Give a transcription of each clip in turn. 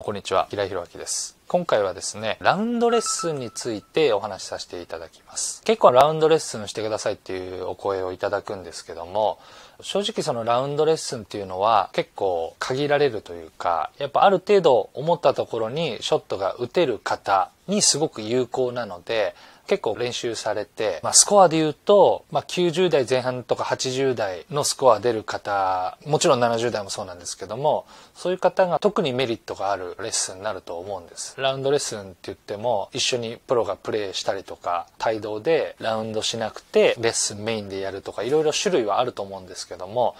こんにちは、平井弘明です。今回はですね、ラウンドレッスンについてお話しさせていただきます。結構ラウンドレッスンしてくださいっていうお声をいただくんですけども、正直そのラウンドレッスンっていうのは結構限られるというか、やっぱある程度思ったところにショットが打てる方にすごく有効なので、結構練習されて、まあ、スコアで言うと、まあ、90代前半とか80代のスコア出る方、もちろん70代もそうなんですけども、そういう方が特にメリットがあるレッスンになると思うんです。ラウンドレッスンって言っても、一緒にプロがプレイしたりとか、帯同でラウンドしなくて、レッスンメインでやるとか、いろいろ種類はあると思うんですけども、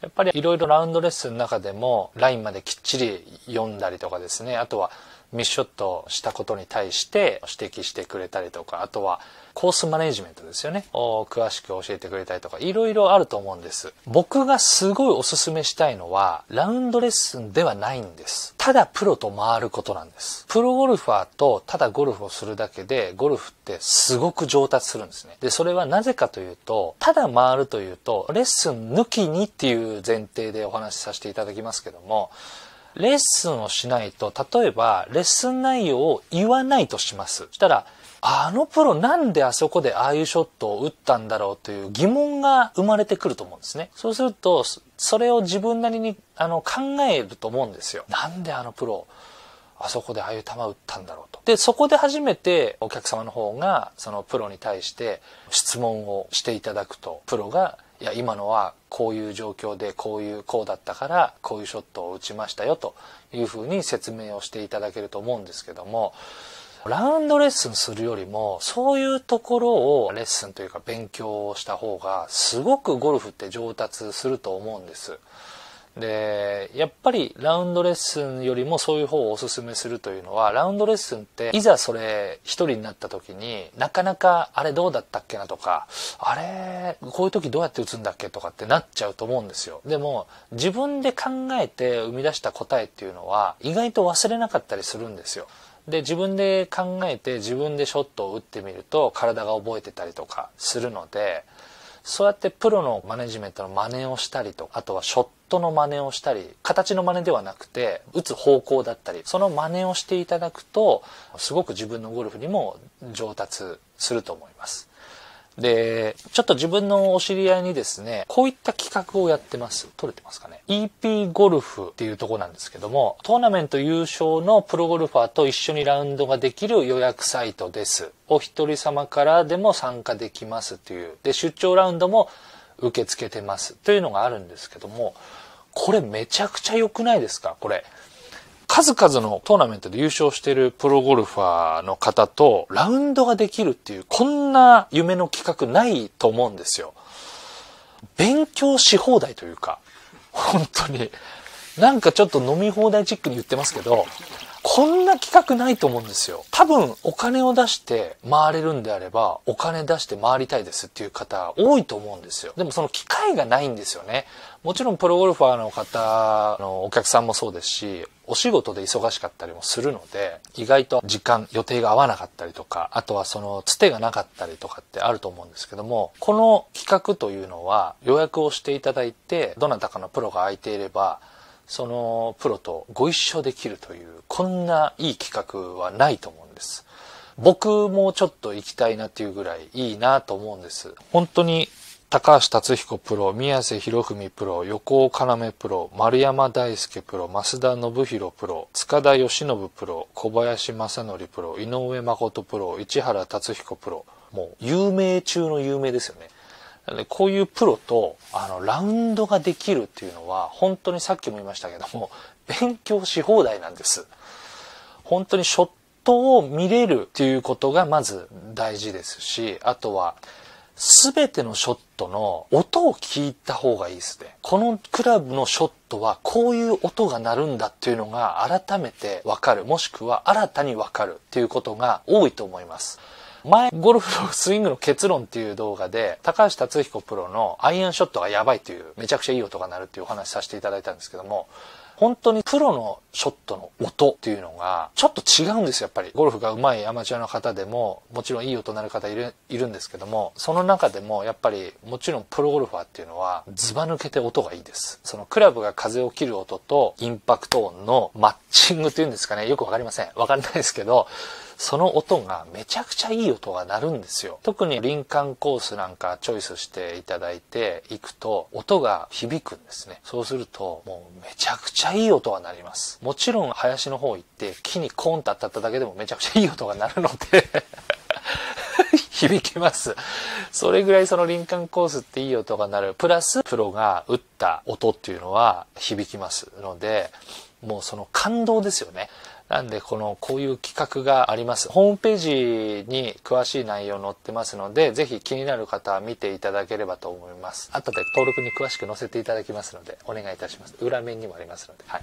やっぱりいろいろラウンドレッスンの中でも、ラインまできっちり読んだりとかですね、あとは、ミスショットしたことに対して指摘してくれたりとか、あとはコースマネジメントですよね。を詳しく教えてくれたりとか、いろいろあると思うんです。僕がすごいおすすめしたいのは、ラウンドレッスンではないんです。ただプロと回ることなんです。プロゴルファーとただゴルフをするだけで、ゴルフってすごく上達するんですね。で、それはなぜかというと、ただ回るというと、レッスン抜きにっていう前提でお話しさせていただきますけども、レッスンをしないと、例えば、レッスン内容を言わないとします。したら、あのプロなんであそこでああいうショットを打ったんだろうという疑問が生まれてくると思うんですね。そうすると、それを自分なりにあの考えると思うんですよ。なんであのプロ、あそこでああいう球打ったんだろうと。で、そこで初めてお客様の方が、そのプロに対して質問をしていただくと、プロが、いや、今のはこういう状況で、こういう、こうだったから、こういうショットを打ちましたよ、というふうに説明をしていただけると思うんですけども、ラウンドレッスンするよりも、そういうところをレッスンというか勉強をした方が、すごくゴルフって上達すると思うんです。でやっぱりラウンドレッスンよりもそういう方をおすすめするというのはラウンドレッスンっていざそれ一人になった時になかなかあれどうだったっけなとかあれこういう時どうやって打つんだっけとかってなっちゃうと思うんですよでも自分で考えて生み出した答えっていうのは意外と忘れなかったりするんですよで自分で考えて自分でショットを打ってみると体が覚えてたりとかするのでそうやってプロのマネジメントの真似をしたりとあとはショットの真似をしたり形の真似ではなくて打つ方向だったりその真似をしていただくとすごく自分のゴルフにも上達すると思います。で、ちょっと自分のお知り合いにですね、こういった企画をやってます。撮れてますかね。EP ゴルフっていうとこなんですけども、トーナメント優勝のプロゴルファーと一緒にラウンドができる予約サイトです。お一人様からでも参加できますという。で、出張ラウンドも受け付けてますというのがあるんですけども、これめちゃくちゃ良くないですかこれ。数々のトーナメントで優勝しているプロゴルファーの方とラウンドができるっていう、こんな夢の企画ないと思うんですよ。勉強し放題というか、本当に。なんかちょっと飲み放題チックに言ってますけど、こんな企画ないと思うんですよ。多分、お金を出して回れるんであれば、お金出して回りたいですっていう方多いと思うんですよ。でもその機会がないんですよね。もちろんプロゴルファーの方のお客さんもそうですし、お仕事で忙しかったりもするので、意外と時間、予定が合わなかったりとか、あとはそのつてがなかったりとかってあると思うんですけども、この企画というのは予約をしていただいて、どなたかのプロが空いていれば、そのプロとご一緒できるというこんないい企画はないと思うんです僕もちょっと行きたいなっていうぐらいいいなと思うんです本当に高橋達彦プロ、宮瀬博文プロ、横尾要プロ、丸山大輔プロ、増田信弘プロ、塚田義信プロ、小林正則プロ、井上誠プロ、市原達彦プロ、もう有名中の有名ですよね。で、こういうプロと、あの、ラウンドができるっていうのは、本当にさっきも言いましたけども、勉強し放題なんです。本当にショットを見れるっていうことがまず大事ですし、あとは、すべてのショットの音を聞いた方がいいですね。このクラブのショットはこういう音が鳴るんだっていうのが改めてわかる、もしくは新たにわかるっていうことが多いと思います。前、ゴルフのスイングの結論っていう動画で、高橋達彦プロのアイアンショットがやばいという、めちゃくちゃいい音が鳴るっていうお話させていただいたんですけども、本当にプロのショットの音っていうのが、ちょっと違うんですよ、やっぱり。ゴルフが上手いアマチュアの方でも、もちろんいい音になる方いるいるんですけども、その中でも、やっぱり、もちろんプロゴルファーっていうのは、ズバ抜けて音がいいです。そのクラブが風を切る音と、インパクト音のマッチングっていうんですかね、よくわかりません。わかんないですけど、その音がめちゃくちゃいい音が鳴るんですよ。特に林間コースなんかチョイスしていただいていくと、音が響くんですね。そうすると、もうめちゃくちゃいい音が鳴ります。もちろん林の方行って木にコーンと当たっただけでもめちゃくちゃいい音が鳴るので 響きます。それぐらいその林間コースっていい音が鳴る。プラスプロが打った音っていうのは響きますので、もうその感動ですよね。なんで、この、こういう企画があります。ホームページに詳しい内容載ってますので、ぜひ気になる方は見ていただければと思います。後で登録に詳しく載せていただきますので、お願いいたします。裏面にもありますので。はい。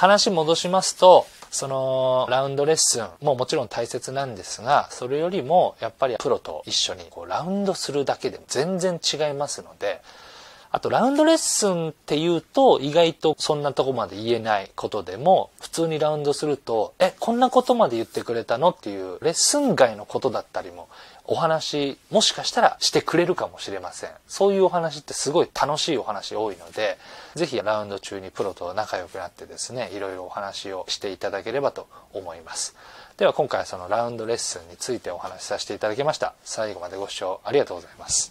話戻しますと、そのラウンドレッスンももちろん大切なんですが、それよりもやっぱりプロと一緒にこうラウンドするだけでも全然違いますので、あと、ラウンドレッスンって言うと、意外とそんなとこまで言えないことでも、普通にラウンドすると、え、こんなことまで言ってくれたのっていう、レッスン外のことだったりも、お話、もしかしたらしてくれるかもしれません。そういうお話ってすごい楽しいお話多いので、ぜひラウンド中にプロと仲良くなってですね、いろいろお話をしていただければと思います。では今回はそのラウンドレッスンについてお話しさせていただきました。最後までご視聴ありがとうございます。